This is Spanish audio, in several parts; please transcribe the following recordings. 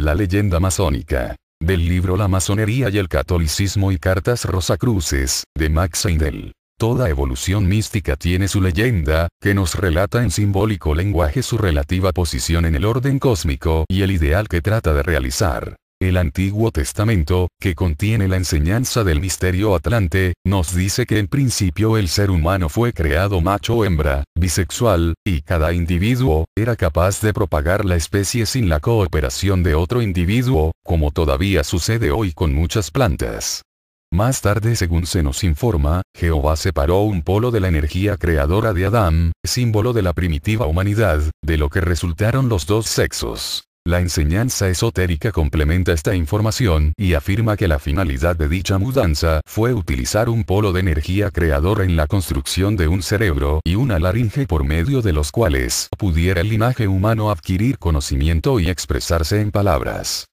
La leyenda masónica. Del libro La masonería y el catolicismo y cartas rosacruces, de Max Heindel. Toda evolución mística tiene su leyenda, que nos relata en simbólico lenguaje su relativa posición en el orden cósmico y el ideal que trata de realizar. El Antiguo Testamento, que contiene la enseñanza del misterio atlante, nos dice que en principio el ser humano fue creado macho o hembra, bisexual, y cada individuo, era capaz de propagar la especie sin la cooperación de otro individuo, como todavía sucede hoy con muchas plantas. Más tarde, según se nos informa, Jehová separó un polo de la energía creadora de Adán, símbolo de la primitiva humanidad, de lo que resultaron los dos sexos. La enseñanza esotérica complementa esta información y afirma que la finalidad de dicha mudanza fue utilizar un polo de energía creador en la construcción de un cerebro y una laringe por medio de los cuales pudiera el linaje humano adquirir conocimiento y expresarse en palabras.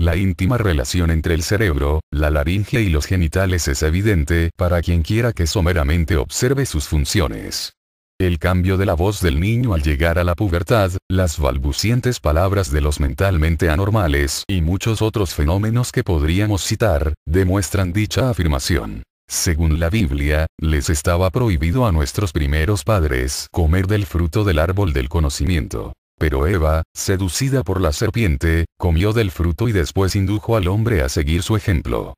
La íntima relación entre el cerebro, la laringe y los genitales es evidente para quien quiera que someramente observe sus funciones. El cambio de la voz del niño al llegar a la pubertad, las balbucientes palabras de los mentalmente anormales y muchos otros fenómenos que podríamos citar, demuestran dicha afirmación. Según la Biblia, les estaba prohibido a nuestros primeros padres comer del fruto del árbol del conocimiento. Pero Eva, seducida por la serpiente, comió del fruto y después indujo al hombre a seguir su ejemplo.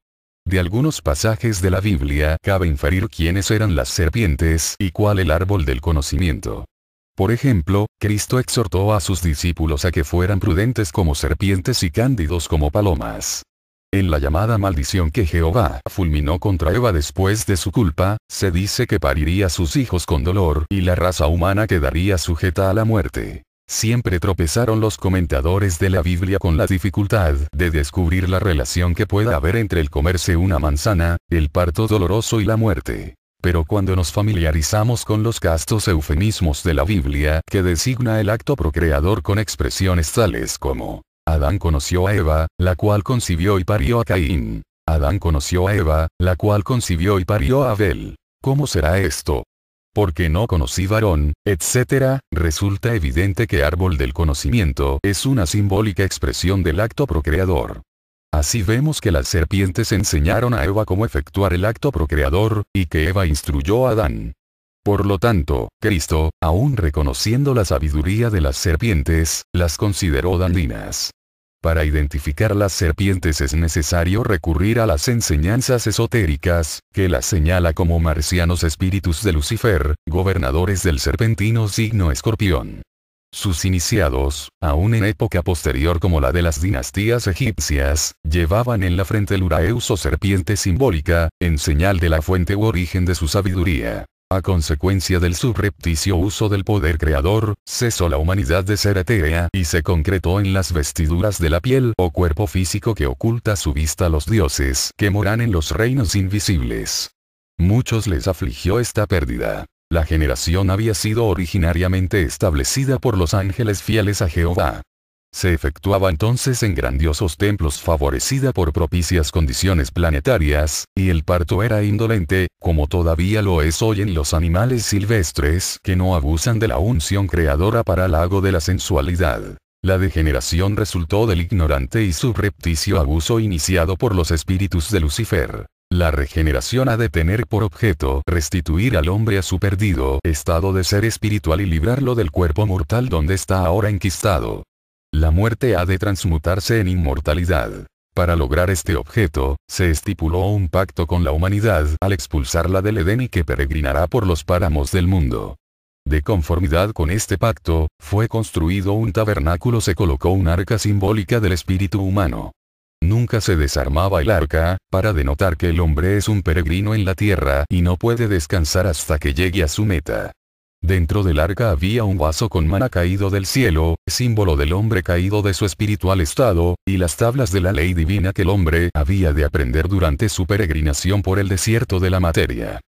De algunos pasajes de la Biblia cabe inferir quiénes eran las serpientes y cuál el árbol del conocimiento. Por ejemplo, Cristo exhortó a sus discípulos a que fueran prudentes como serpientes y cándidos como palomas. En la llamada maldición que Jehová fulminó contra Eva después de su culpa, se dice que pariría sus hijos con dolor y la raza humana quedaría sujeta a la muerte. Siempre tropezaron los comentadores de la Biblia con la dificultad de descubrir la relación que pueda haber entre el comerse una manzana, el parto doloroso y la muerte. Pero cuando nos familiarizamos con los castos eufemismos de la Biblia que designa el acto procreador con expresiones tales como Adán conoció a Eva, la cual concibió y parió a Caín. Adán conoció a Eva, la cual concibió y parió a Abel. ¿Cómo será esto? porque no conocí varón, etc., resulta evidente que árbol del conocimiento es una simbólica expresión del acto procreador. Así vemos que las serpientes enseñaron a Eva cómo efectuar el acto procreador, y que Eva instruyó a Adán. Por lo tanto, Cristo, aún reconociendo la sabiduría de las serpientes, las consideró dandinas. Para identificar las serpientes es necesario recurrir a las enseñanzas esotéricas, que las señala como marcianos espíritus de Lucifer, gobernadores del serpentino signo escorpión. Sus iniciados, aún en época posterior como la de las dinastías egipcias, llevaban en la frente el Uraeus o serpiente simbólica, en señal de la fuente u origen de su sabiduría consecuencia del subrepticio uso del poder creador, cesó la humanidad de ser atea y se concretó en las vestiduras de la piel o cuerpo físico que oculta su vista a los dioses que moran en los reinos invisibles. Muchos les afligió esta pérdida. La generación había sido originariamente establecida por los ángeles fieles a Jehová, se efectuaba entonces en grandiosos templos favorecida por propicias condiciones planetarias, y el parto era indolente, como todavía lo es hoy en los animales silvestres que no abusan de la unción creadora para el lago de la sensualidad. La degeneración resultó del ignorante y subrepticio abuso iniciado por los espíritus de Lucifer. La regeneración ha de tener por objeto restituir al hombre a su perdido estado de ser espiritual y librarlo del cuerpo mortal donde está ahora enquistado. La muerte ha de transmutarse en inmortalidad. Para lograr este objeto, se estipuló un pacto con la humanidad al expulsarla del Edén y que peregrinará por los páramos del mundo. De conformidad con este pacto, fue construido un tabernáculo, se colocó un arca simbólica del espíritu humano. Nunca se desarmaba el arca, para denotar que el hombre es un peregrino en la tierra y no puede descansar hasta que llegue a su meta. Dentro del arca había un vaso con maná caído del cielo, símbolo del hombre caído de su espiritual estado, y las tablas de la ley divina que el hombre había de aprender durante su peregrinación por el desierto de la materia.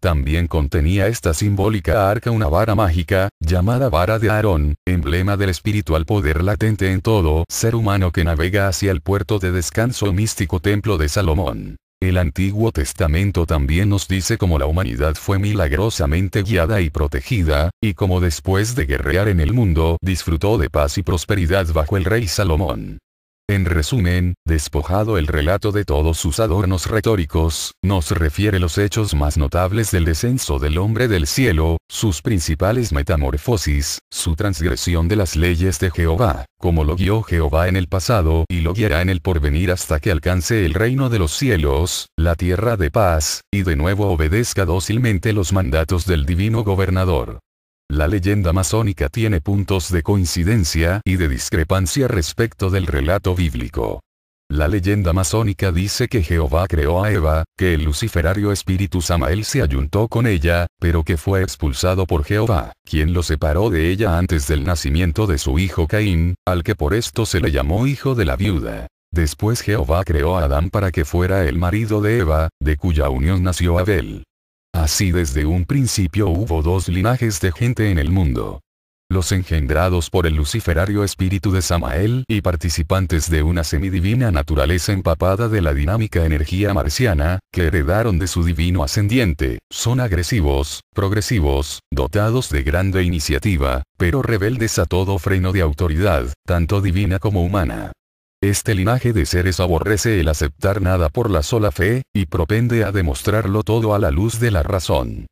También contenía esta simbólica arca una vara mágica, llamada vara de Aarón, emblema del espiritual poder latente en todo ser humano que navega hacia el puerto de descanso místico templo de Salomón. El Antiguo Testamento también nos dice cómo la humanidad fue milagrosamente guiada y protegida, y cómo después de guerrear en el mundo disfrutó de paz y prosperidad bajo el rey Salomón. En resumen, despojado el relato de todos sus adornos retóricos, nos refiere los hechos más notables del descenso del hombre del cielo, sus principales metamorfosis, su transgresión de las leyes de Jehová, como lo guió Jehová en el pasado y lo guiará en el porvenir hasta que alcance el reino de los cielos, la tierra de paz, y de nuevo obedezca dócilmente los mandatos del divino gobernador. La leyenda masónica tiene puntos de coincidencia y de discrepancia respecto del relato bíblico. La leyenda masónica dice que Jehová creó a Eva, que el luciferario espíritu Samael se ayuntó con ella, pero que fue expulsado por Jehová, quien lo separó de ella antes del nacimiento de su hijo Caín, al que por esto se le llamó hijo de la viuda. Después Jehová creó a Adán para que fuera el marido de Eva, de cuya unión nació Abel. Así desde un principio hubo dos linajes de gente en el mundo. Los engendrados por el luciferario espíritu de Samael y participantes de una semidivina naturaleza empapada de la dinámica energía marciana, que heredaron de su divino ascendiente, son agresivos, progresivos, dotados de grande iniciativa, pero rebeldes a todo freno de autoridad, tanto divina como humana. Este linaje de seres aborrece el aceptar nada por la sola fe, y propende a demostrarlo todo a la luz de la razón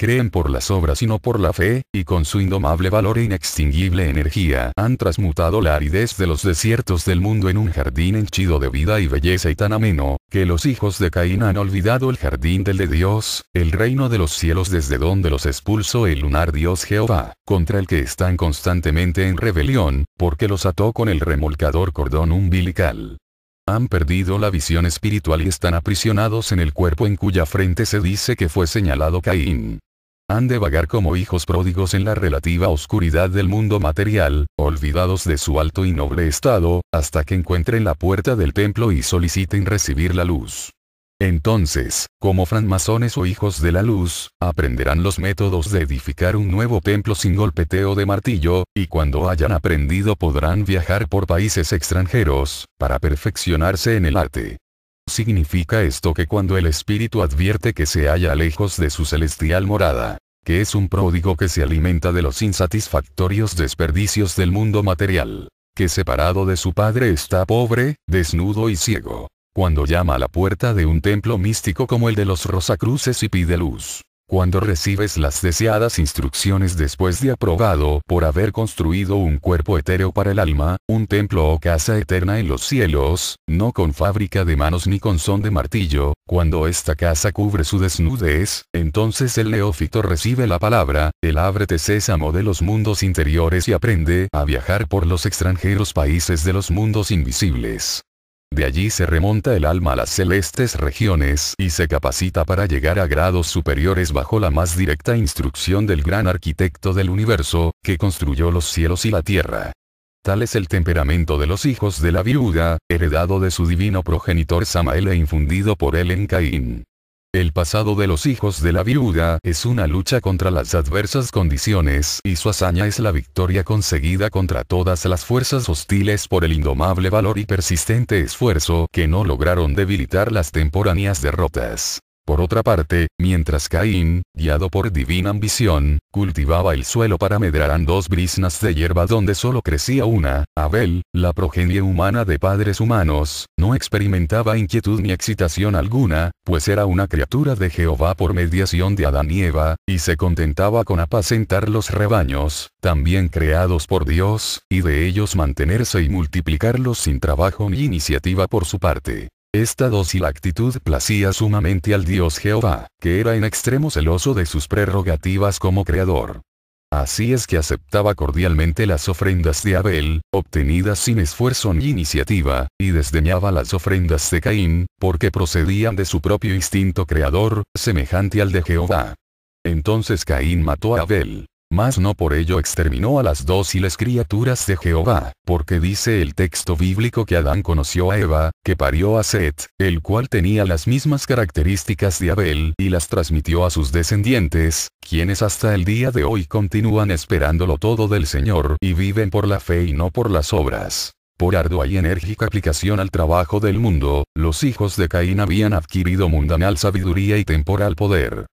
creen por las obras y no por la fe, y con su indomable valor e inextinguible energía han transmutado la aridez de los desiertos del mundo en un jardín henchido de vida y belleza y tan ameno, que los hijos de Caín han olvidado el jardín del de Dios, el reino de los cielos desde donde los expulsó el lunar Dios Jehová, contra el que están constantemente en rebelión, porque los ató con el remolcador cordón umbilical han perdido la visión espiritual y están aprisionados en el cuerpo en cuya frente se dice que fue señalado Caín han de vagar como hijos pródigos en la relativa oscuridad del mundo material, olvidados de su alto y noble estado, hasta que encuentren la puerta del templo y soliciten recibir la luz. Entonces, como francmasones o hijos de la luz, aprenderán los métodos de edificar un nuevo templo sin golpeteo de martillo, y cuando hayan aprendido podrán viajar por países extranjeros, para perfeccionarse en el arte. Significa esto que cuando el espíritu advierte que se halla lejos de su celestial morada, que es un pródigo que se alimenta de los insatisfactorios desperdicios del mundo material, que separado de su padre está pobre, desnudo y ciego. Cuando llama a la puerta de un templo místico como el de los Rosacruces y pide luz, cuando recibes las deseadas instrucciones después de aprobado por haber construido un cuerpo etéreo para el alma, un templo o casa eterna en los cielos, no con fábrica de manos ni con son de martillo, cuando esta casa cubre su desnudez, entonces el neófito recibe la palabra, el ábrete sésamo de los mundos interiores y aprende a viajar por los extranjeros países de los mundos invisibles. De allí se remonta el alma a las celestes regiones y se capacita para llegar a grados superiores bajo la más directa instrucción del gran arquitecto del universo, que construyó los cielos y la tierra. Tal es el temperamento de los hijos de la viuda, heredado de su divino progenitor Samael e infundido por él en Caín. El pasado de los hijos de la viuda es una lucha contra las adversas condiciones y su hazaña es la victoria conseguida contra todas las fuerzas hostiles por el indomable valor y persistente esfuerzo que no lograron debilitar las temporáneas derrotas. Por otra parte, mientras Caín, guiado por divina ambición, cultivaba el suelo para medrar dos brisnas de hierba donde solo crecía una, Abel, la progenie humana de padres humanos, no experimentaba inquietud ni excitación alguna, pues era una criatura de Jehová por mediación de Adán y Eva, y se contentaba con apacentar los rebaños, también creados por Dios, y de ellos mantenerse y multiplicarlos sin trabajo ni iniciativa por su parte. Esta dócil actitud placía sumamente al dios Jehová, que era en extremo celoso de sus prerrogativas como creador. Así es que aceptaba cordialmente las ofrendas de Abel, obtenidas sin esfuerzo ni iniciativa, y desdeñaba las ofrendas de Caín, porque procedían de su propio instinto creador, semejante al de Jehová. Entonces Caín mató a Abel. Mas no por ello exterminó a las dóciles criaturas de Jehová, porque dice el texto bíblico que Adán conoció a Eva, que parió a Set, el cual tenía las mismas características de Abel, y las transmitió a sus descendientes, quienes hasta el día de hoy continúan esperándolo todo del Señor y viven por la fe y no por las obras. Por ardua y enérgica aplicación al trabajo del mundo, los hijos de Caín habían adquirido mundanal sabiduría y temporal poder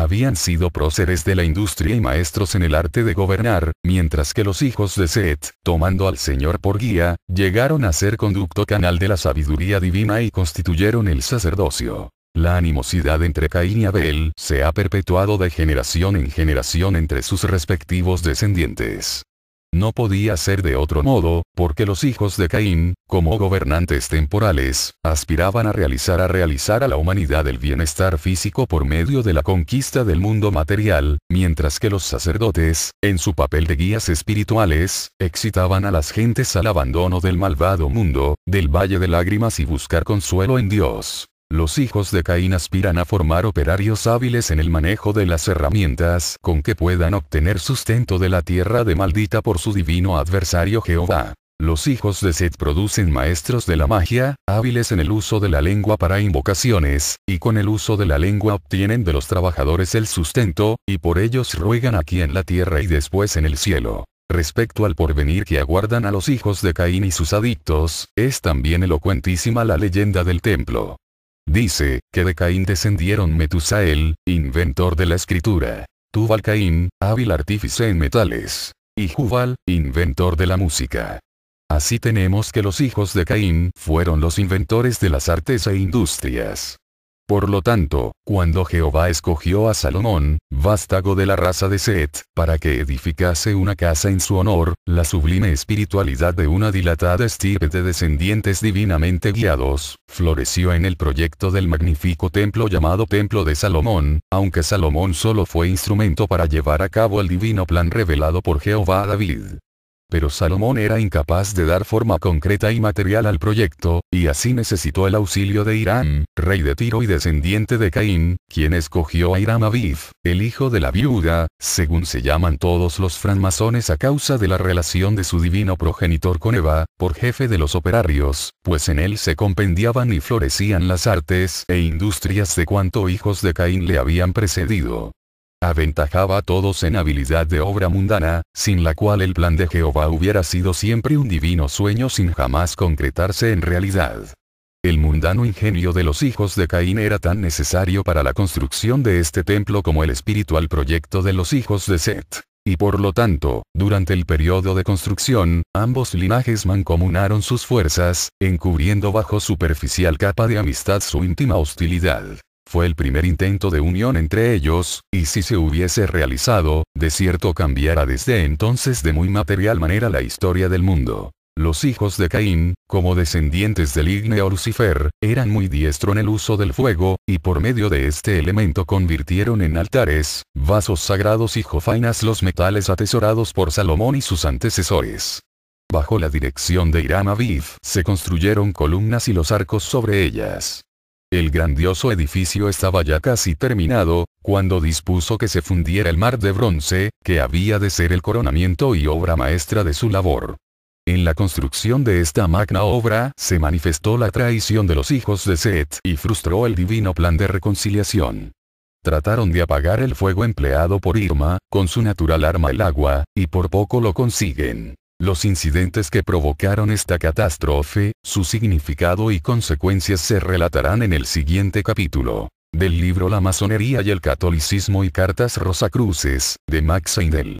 habían sido próceres de la industria y maestros en el arte de gobernar, mientras que los hijos de Set, tomando al Señor por guía, llegaron a ser conducto canal de la sabiduría divina y constituyeron el sacerdocio. La animosidad entre Caín y Abel se ha perpetuado de generación en generación entre sus respectivos descendientes. No podía ser de otro modo, porque los hijos de Caín, como gobernantes temporales, aspiraban a realizar a realizar a la humanidad el bienestar físico por medio de la conquista del mundo material, mientras que los sacerdotes, en su papel de guías espirituales, excitaban a las gentes al abandono del malvado mundo, del valle de lágrimas y buscar consuelo en Dios. Los hijos de Caín aspiran a formar operarios hábiles en el manejo de las herramientas con que puedan obtener sustento de la tierra de maldita por su divino adversario Jehová. Los hijos de Seth producen maestros de la magia, hábiles en el uso de la lengua para invocaciones, y con el uso de la lengua obtienen de los trabajadores el sustento, y por ellos ruegan aquí en la tierra y después en el cielo. Respecto al porvenir que aguardan a los hijos de Caín y sus adictos, es también elocuentísima la leyenda del templo. Dice, que de Caín descendieron Metusael, inventor de la escritura. Tubal Caín, hábil artífice en metales. Y Jubal, inventor de la música. Así tenemos que los hijos de Caín fueron los inventores de las artes e industrias. Por lo tanto, cuando Jehová escogió a Salomón, vástago de la raza de Set, para que edificase una casa en su honor, la sublime espiritualidad de una dilatada estirpe de descendientes divinamente guiados, floreció en el proyecto del magnífico templo llamado Templo de Salomón, aunque Salomón solo fue instrumento para llevar a cabo el divino plan revelado por Jehová a David pero Salomón era incapaz de dar forma concreta y material al proyecto, y así necesitó el auxilio de Irán, rey de Tiro y descendiente de Caín, quien escogió a Irán Aviv, el hijo de la viuda, según se llaman todos los francmasones a causa de la relación de su divino progenitor con Eva, por jefe de los operarios, pues en él se compendiaban y florecían las artes e industrias de cuanto hijos de Caín le habían precedido aventajaba a todos en habilidad de obra mundana, sin la cual el plan de Jehová hubiera sido siempre un divino sueño sin jamás concretarse en realidad. El mundano ingenio de los hijos de Caín era tan necesario para la construcción de este templo como el espiritual proyecto de los hijos de Set. Y por lo tanto, durante el periodo de construcción, ambos linajes mancomunaron sus fuerzas, encubriendo bajo superficial capa de amistad su íntima hostilidad. Fue el primer intento de unión entre ellos, y si se hubiese realizado, de cierto cambiara desde entonces de muy material manera la historia del mundo. Los hijos de Caín, como descendientes del Igneo Lucifer, eran muy diestro en el uso del fuego, y por medio de este elemento convirtieron en altares, vasos sagrados y jofainas los metales atesorados por Salomón y sus antecesores. Bajo la dirección de Hiram Aviv se construyeron columnas y los arcos sobre ellas. El grandioso edificio estaba ya casi terminado, cuando dispuso que se fundiera el mar de bronce, que había de ser el coronamiento y obra maestra de su labor. En la construcción de esta magna obra se manifestó la traición de los hijos de Set y frustró el divino plan de reconciliación. Trataron de apagar el fuego empleado por Irma, con su natural arma el agua, y por poco lo consiguen. Los incidentes que provocaron esta catástrofe, su significado y consecuencias se relatarán en el siguiente capítulo. Del libro La masonería y el catolicismo y cartas rosacruces, de Max Heindel.